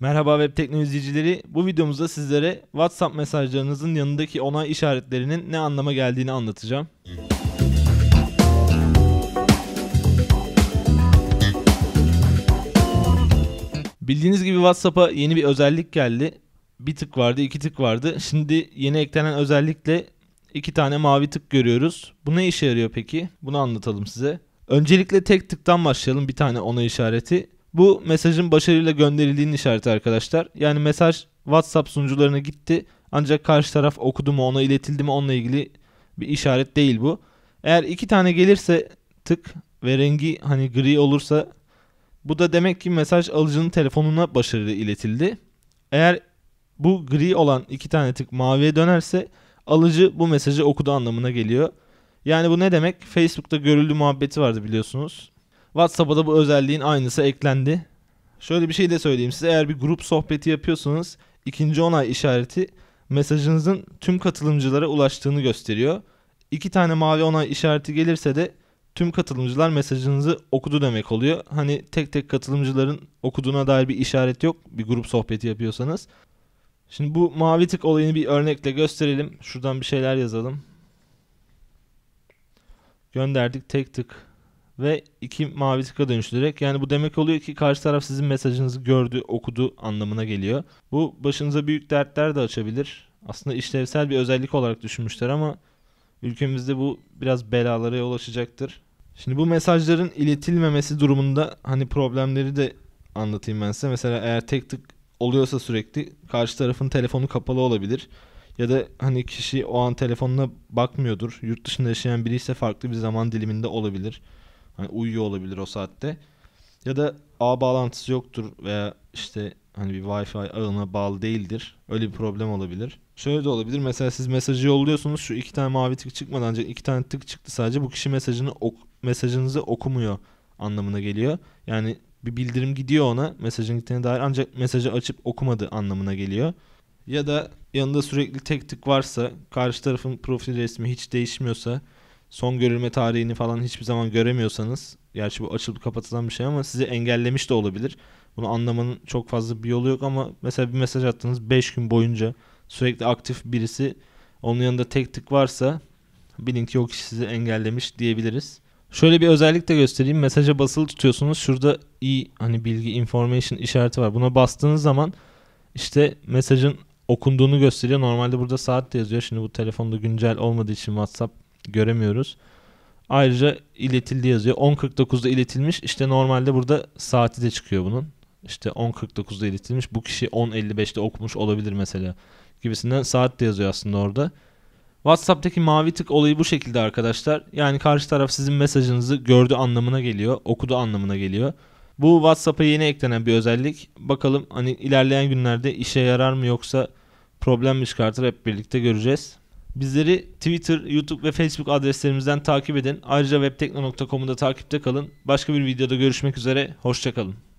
Merhaba web teknoloji Bu videomuzda sizlere WhatsApp mesajlarınızın yanındaki onay işaretlerinin ne anlama geldiğini anlatacağım. Bildiğiniz gibi WhatsApp'a yeni bir özellik geldi. Bir tık vardı, iki tık vardı. Şimdi yeni eklenen özellikle iki tane mavi tık görüyoruz. Bu ne işe yarıyor peki? Bunu anlatalım size. Öncelikle tek tıktan başlayalım bir tane onay işareti. Bu mesajın başarıyla gönderildiğini işareti arkadaşlar. Yani mesaj WhatsApp sunucularına gitti ancak karşı taraf okudu mu ona iletildi mi onunla ilgili bir işaret değil bu. Eğer iki tane gelirse tık ve rengi hani gri olursa bu da demek ki mesaj alıcının telefonuna başarılı iletildi. Eğer bu gri olan iki tane tık maviye dönerse alıcı bu mesajı okudu anlamına geliyor. Yani bu ne demek? Facebook'ta görüldü muhabbeti vardı biliyorsunuz. WhatsApp'a da bu özelliğin aynısı eklendi. Şöyle bir şey de söyleyeyim size eğer bir grup sohbeti yapıyorsanız ikinci onay işareti mesajınızın tüm katılımcılara ulaştığını gösteriyor. İki tane mavi onay işareti gelirse de tüm katılımcılar mesajınızı okudu demek oluyor. Hani tek tek katılımcıların okuduğuna dair bir işaret yok bir grup sohbeti yapıyorsanız. Şimdi bu mavi tık olayını bir örnekle gösterelim. Şuradan bir şeyler yazalım. Gönderdik tek tık ve iki mavi tıka dönüştürerek yani bu demek oluyor ki karşı taraf sizin mesajınızı gördü, okudu anlamına geliyor. Bu başınıza büyük dertler de açabilir. Aslında işlevsel bir özellik olarak düşünmüşler ama ülkemizde bu biraz belalara yol açacaktır. Şimdi bu mesajların iletilmemesi durumunda hani problemleri de anlatayım ben size. Mesela eğer tek tık oluyorsa sürekli karşı tarafın telefonu kapalı olabilir. Ya da hani kişi o an telefonuna bakmıyordur. Yurt dışında yaşayan biri ise farklı bir zaman diliminde olabilir. Hani uyuyor olabilir o saatte. Ya da ağ bağlantısı yoktur veya işte hani bir Wi-Fi ağına bağlı değildir. Öyle bir problem olabilir. Şöyle de olabilir. Mesela siz mesajı yolluyorsunuz. Şu iki tane mavi tık çıkmadan önce iki tane tık çıktı sadece. Bu kişi mesajını ok mesajınızı okumuyor anlamına geliyor. Yani bir bildirim gidiyor ona mesajın gittiğine dair ancak mesajı açıp okumadı anlamına geliyor. Ya da yanında sürekli tek tık varsa karşı tarafın profil resmi hiç değişmiyorsa son görülme tarihini falan hiçbir zaman göremiyorsanız gerçi bu açılıp kapatılan bir şey ama sizi engellemiş de olabilir. Bunu anlamanın çok fazla bir yolu yok ama mesela bir mesaj attınız 5 gün boyunca sürekli aktif birisi onun yanında tek tık varsa bilin ki o kişi sizi engellemiş diyebiliriz. Şöyle bir özellik de göstereyim. Mesaja basılı tutuyorsunuz. Şurada i hani bilgi information işareti var. Buna bastığınız zaman işte mesajın okunduğunu gösteriyor. Normalde burada saat de yazıyor. Şimdi bu telefonda güncel olmadığı için WhatsApp göremiyoruz. Ayrıca iletildi yazıyor. 10.49'da iletilmiş. İşte normalde burada saati de çıkıyor bunun. İşte 10.49'da iletilmiş. Bu kişi 10.55'te okumuş olabilir mesela gibisinden saat de yazıyor aslında orada. WhatsApp'taki mavi tık olayı bu şekilde arkadaşlar. Yani karşı taraf sizin mesajınızı gördü anlamına geliyor, okudu anlamına geliyor. Bu WhatsApp'a yeni eklenen bir özellik. Bakalım hani ilerleyen günlerde işe yarar mı yoksa problem mi çıkartır hep birlikte göreceğiz. Bizleri Twitter, YouTube ve Facebook adreslerimizden takip edin. Ayrıca webtekno.com'da takipte kalın. Başka bir videoda görüşmek üzere. Hoşçakalın.